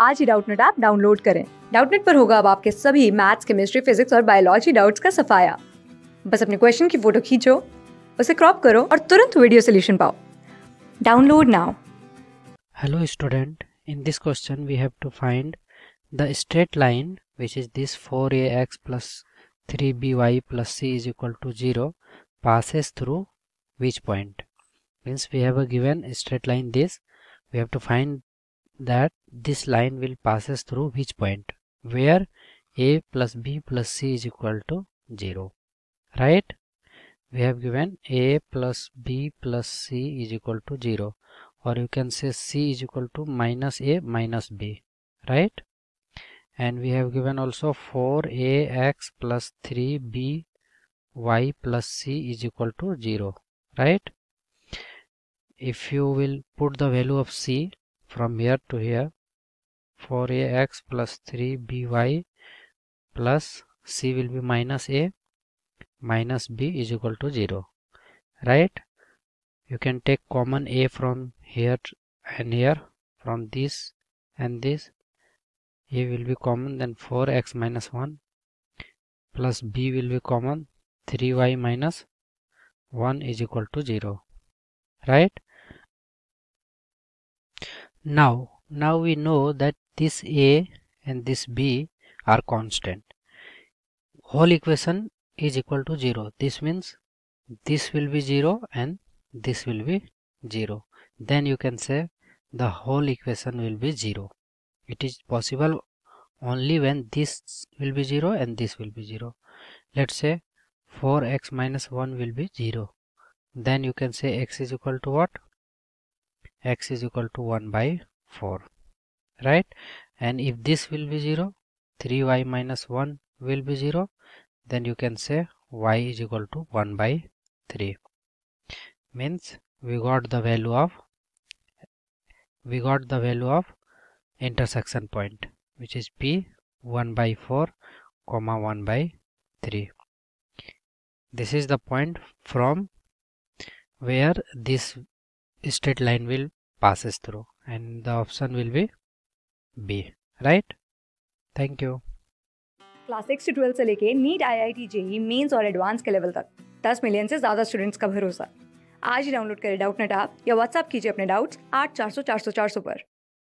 आज ही Doubtnut app download करें डाउटनेट पर होगा अब आपके सभी मैथ्स केमिस्ट्री फिजिक्स और बायोलॉजी डाउट्स का सफाया बस अपने क्वेश्चन की फोटो खींचो उसे क्रॉप करो और तुरंत वीडियो सोल्यूशन पाओ download now hello student in this question we have to find the straight line which is this four A X plus three B Y plus C is equal to zero passes through which point means we have a given straight line this we have to find that this line will passes through which point where a plus b plus c is equal to 0 right we have given a plus b plus c is equal to 0 or you can say c is equal to minus a minus b right and we have given also 4ax plus 3b y plus c is equal to 0 right if you will put the value of c from here to here 4ax plus 3by plus c will be minus a minus b is equal to 0 right you can take common a from here and here from this and this a will be common then 4x minus 1 plus b will be common 3y minus 1 is equal to 0 right now, now we know that this a and this b are constant. Whole equation is equal to 0. This means this will be 0 and this will be 0. Then you can say the whole equation will be 0. It is possible only when this will be 0 and this will be 0. Let's say 4x minus 1 will be 0. Then you can say x is equal to what? x is equal to 1 by 4 right and if this will be 0 3y minus 1 will be 0 then you can say y is equal to 1 by 3 means we got the value of we got the value of intersection point which is p 1 by 4 comma 1 by 3 this is the point from where this straight line will passes through and the option will be B right thank you class six से twelfth से लेके NEET I I T JEE mains और advance के level तक 10 million से ज़्यादा students का भरोसा आज ही डाउनलोड करें डाउट नेट आप या व्हाट्सअप कीजिए अपने डाउट्स आठ चार सौ चार सौ चार सौ पर